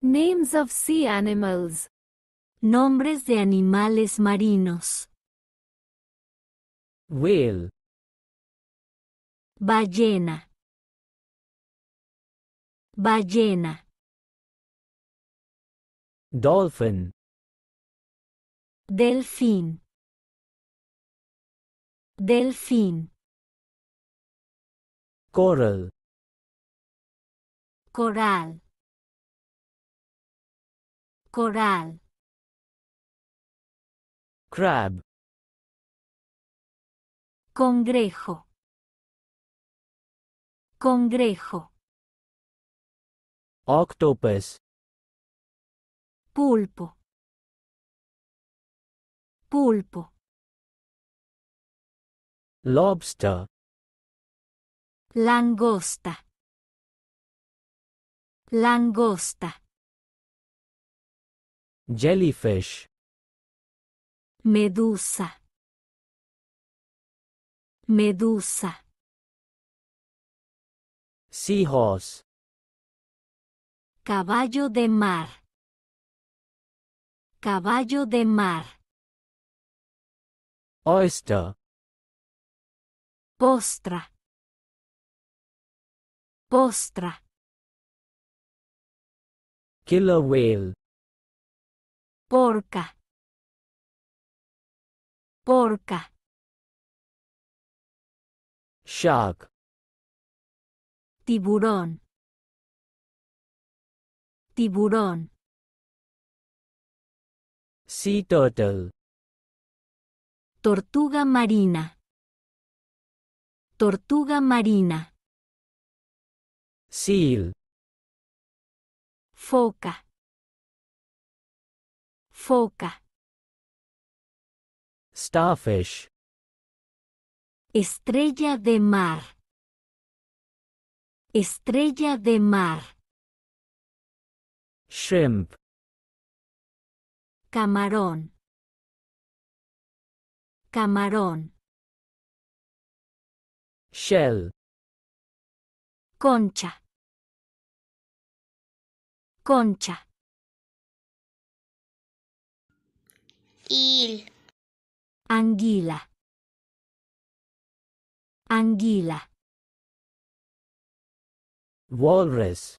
Names of sea animals. Nombres de animales marinos. Whale. Ballena. Ballena. Dolphin. Delfín. Delfín. Coral. Coral coral crab congrejo congrejo octopus pulpo pulpo lobster langosta langosta Jellyfish. Medusa. Medusa. Seahorse. Caballo de mar. Caballo de mar. Oyster. Postra. Postra. Killer whale porca, porca. Shark. Tiburón. Tiburón. Sea turtle. Tortuga marina. Tortuga marina. Seal. Foca. Foca. Starfish. Estrella de mar. Estrella de mar. Shrimp. Camarón. Camarón. Shell. Concha. Concha. Il. Anghila. Anghila. Walrus.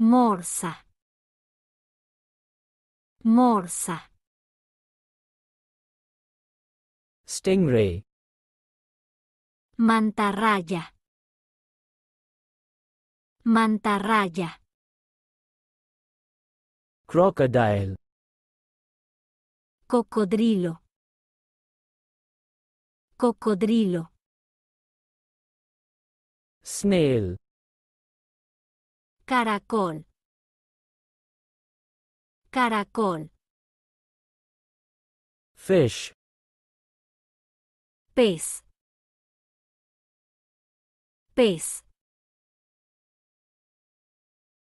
Morsa. Morsa. Stingray. Mantarraya. Mantarraya. Crocodile. Cocodrilo. Cocodrilo. Snail. Caracol. Caracol. Fish. Pez. Pez.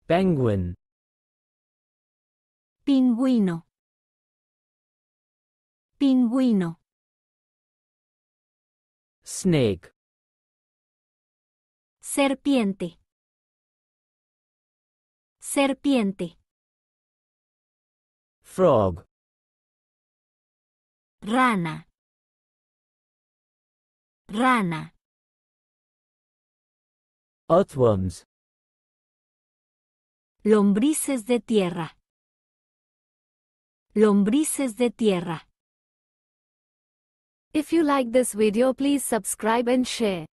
Penguin. Pingüino. Pingüino. Snake. Serpiente. Serpiente. Frog. Rana. Rana. Earthworms. Lombrices de tierra. Lombrices de tierra. If you like this video please subscribe and share.